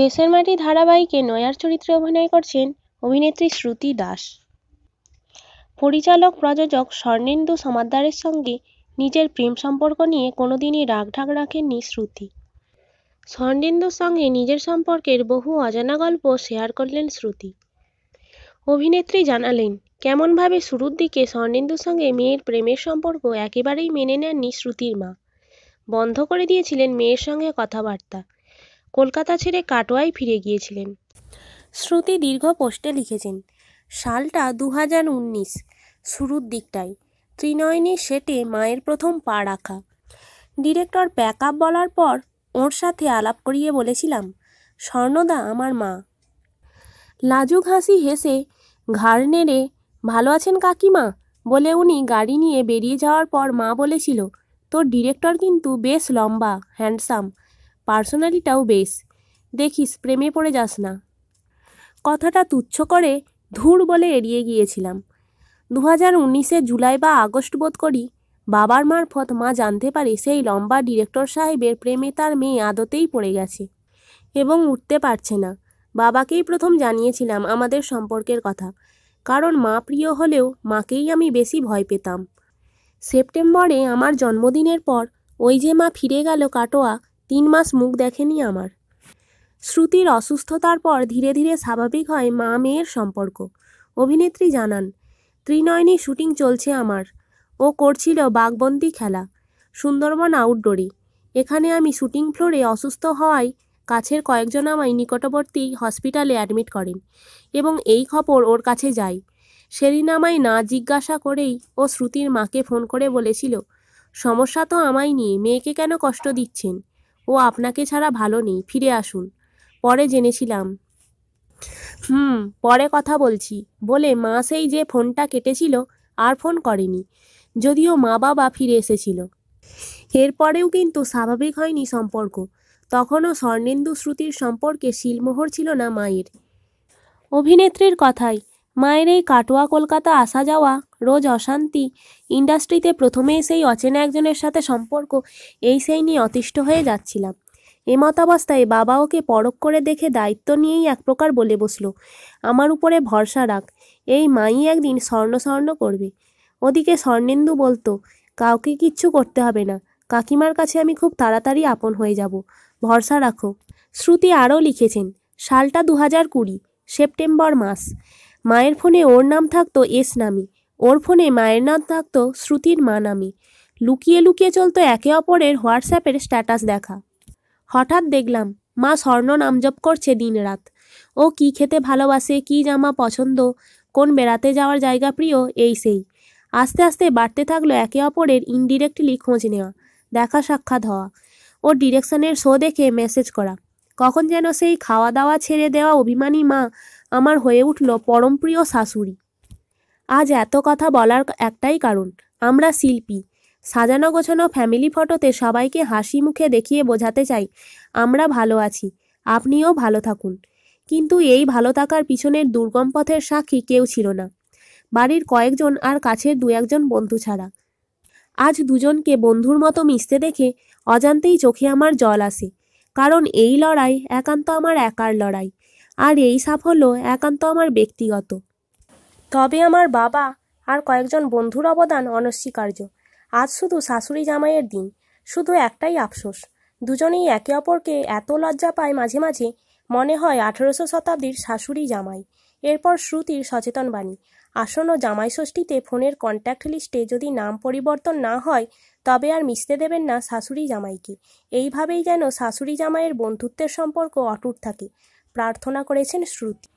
দেশের মাটি ধারাবাহিকে নয়ার চরিত্রে অভিনয় করছেন অভিনেত্রী শ্রুতি দাস পরিচালক প্রযোজক স্বর্ণেন্দু সমাদ্দারের সঙ্গে নিজের প্রেম সম্পর্ক নিয়ে কোনোদিনই রাগঢাক রাখেননি শ্রুতি স্বর্ণেন্দুর সঙ্গে নিজের সম্পর্কের বহু অজানা গল্প শেয়ার করলেন শ্রুতি অভিনেত্রী জানালেন কেমনভাবে শুরুর দিকে স্বর্ণেন্দুর সঙ্গে মেয়ের প্রেমের সম্পর্ক একেবারেই মেনে নেননি শ্রুতির মা বন্ধ করে দিয়েছিলেন মেয়ের সঙ্গে কথাবার্তা কলকাতা ছেড়ে কাটোয়ায় ফিরে গিয়েছিলেন শ্রুতি দীর্ঘ পোস্টে লিখেছেন সালটা দু শুরুর দিকটায় ত্রিনয়নী সেটে মায়ের প্রথম পা রাখা ডিরেক্টর প্যাক বলার পর ওর সাথে আলাপ করিয়ে বলেছিলাম স্বর্ণদা আমার মা লাজুক হাসি হেসে ঘাড় নেড়ে ভালো আছেন কাকিমা বলে উনি গাড়ি নিয়ে বেরিয়ে যাওয়ার পর মা বলেছিল তোর ডিরেক্টর কিন্তু বেশ লম্বা হ্যান্ডসাম পার্সোনালিটাও বেশ দেখিস প্রেমে পড়ে যাস না কথাটা তুচ্ছ করে ধূর বলে এড়িয়ে গিয়েছিলাম দু হাজার উনিশে জুলাই বা আগস্ট বোধ করি বাবার মারফত মা জানতে পারে সেই লম্বা ডিরেক্টর সাহেবের প্রেমে তার মেয়ে আদতেই পড়ে গেছে এবং উঠতে পারছে না বাবাকেই প্রথম জানিয়েছিলাম আমাদের সম্পর্কের কথা কারণ মা প্রিয় হলেও মাকেই আমি বেশি ভয় পেতাম সেপ্টেম্বরে আমার জন্মদিনের পর ওই যে মা ফিরে গেল কাটোয়া তিন মাস মুখ দেখেনি আমার শ্রুতির অসুস্থতার পর ধীরে ধীরে স্বাভাবিক হয় মা মেয়ের সম্পর্ক অভিনেত্রী জানান ত্রিনয়নী শুটিং চলছে আমার ও করছিল বাঘবন্দি খেলা সুন্দরবন আউটডোরে এখানে আমি শুটিং ফ্লোরে অসুস্থ হওয়ায় কাছের কয়েকজন আমায় নিকটবর্তী হসপিটালে অ্যাডমিট করেন এবং এই খবর ওর কাছে যাই সেদিন আমায় না জিজ্ঞাসা করেই ও শ্রুতির মাকে ফোন করে বলেছিল সমস্যা তো আমায় নিয়ে মেয়েকে কেন কষ্ট দিচ্ছেন ও আপনাকে ছাড়া ভালো নেই ফিরে আসুন পরে জেনেছিলাম হুম পরে কথা বলছি বলে মা সেই যে ফোনটা কেটেছিল আর ফোন করেনি যদিও মা বাবা ফিরে এসেছিল এরপরেও কিন্তু স্বাভাবিক হয়নি সম্পর্ক তখনও স্বর্ণেন্দু শ্রুতির সম্পর্কে শিলমোহর ছিল না মায়ের অভিনেত্রীর কথায় মায়ের এই কাটোয়া কলকাতা আসা যাওয়া রোজ অশান্তি ইন্ডাস্ট্রিতে প্রথমেই সেই অচেনা একজনের সাথে সম্পর্ক এই সেই নিয়ে অতিষ্ঠ হয়ে যাচ্ছিলাম এমতাবস্থায় বাবা ওকে পরখ করে দেখে দায়িত্ব নিয়েই এক প্রকার বলে বসল আমার উপরে ভরসা রাখ এই মাই একদিন স্বর্ণ স্বর্ণ করবে ওদিকে স্বর্ণেন্দু বলতো কাউকে কিচ্ছু করতে হবে না কাকিমার কাছে আমি খুব তাড়াতাড়ি আপন হয়ে যাব ভরসা রাখো শ্রুতি আরও লিখেছেন সালটা দু হাজার কুড়ি সেপ্টেম্বর মাস মায়ের ফোনে ওর নাম থাকতো এস নামি ওর ফোনে মায়ের নাম থাকতো শ্রুতির মা নামি লুকিয়ে লুকিয়ে চলতো একে অপরের হোয়াটসঅ্যাপের স্ট্যাটাস দেখা হঠাৎ দেখলাম মা স্বর্ণ নামজপ করছে দিন রাত ও কি খেতে ভালোবাসে কি জামা পছন্দ কোন বেড়াতে যাওয়ার জায়গা প্রিয় এই সেই আস্তে আস্তে বাড়তে থাকলো একে অপরের ইনডিরেক্টলি খোঁজ নেওয়া দেখা সাক্ষাৎ হওয়া ও ডিরেকশনের শো দেখে মেসেজ করা কখন যেন সেই খাওয়া দাওয়া ছেড়ে দেওয়া অভিমানী মা আমার হয়ে উঠল পরমপ্রিয় শাশুড়ি আজ এত কথা বলার একটাই কারণ আমরা শিল্পী সাজানো গোছানো ফ্যামিলি ফটোতে সবাইকে হাসি মুখে দেখিয়ে বোঝাতে চাই আমরা ভালো আছি আপনিও ভালো থাকুন কিন্তু এই ভালো থাকার পিছনের দুর্গম পথের সাক্ষী কেউ ছিল না বাড়ির কয়েকজন আর কাছের দু একজন বন্ধু ছাড়া আজ দুজনকে বন্ধুর মতো মিশতে দেখে অজান্তেই চোখে আমার জল আসে কারণ এই লড়াই একান্ত আমার একার লড়াই আর এই সাফল্য একান্ত আমার ব্যক্তিগত তবে আমার বাবা আর কয়েকজন বন্ধুর অবদান অনস্বীকার্য আজ শুধু শাশুড়ি জামাইয়ের দিন শুধু একটাই আফসোস দুজনেই একে অপরকে এত লজ্জা পায় মাঝে মাঝে মনে হয় আঠেরোশো শতাব্দীর শাশুড়ি জামাই এরপর শ্রুতির সচেতন বাণী আসন্ন জামাই ষষ্ঠীতে ফোনের কন্ট্যাক্ট লিস্টে যদি নাম পরিবর্তন না হয় তবে আর মিশতে দেবেন না শাশুড়ি জামাইকে এইভাবেই যেন শাশুড়ি জামাইয়ের বন্ধুত্বের সম্পর্ক অটুট থাকে প্রার্থনা করেছেন শ্রুতি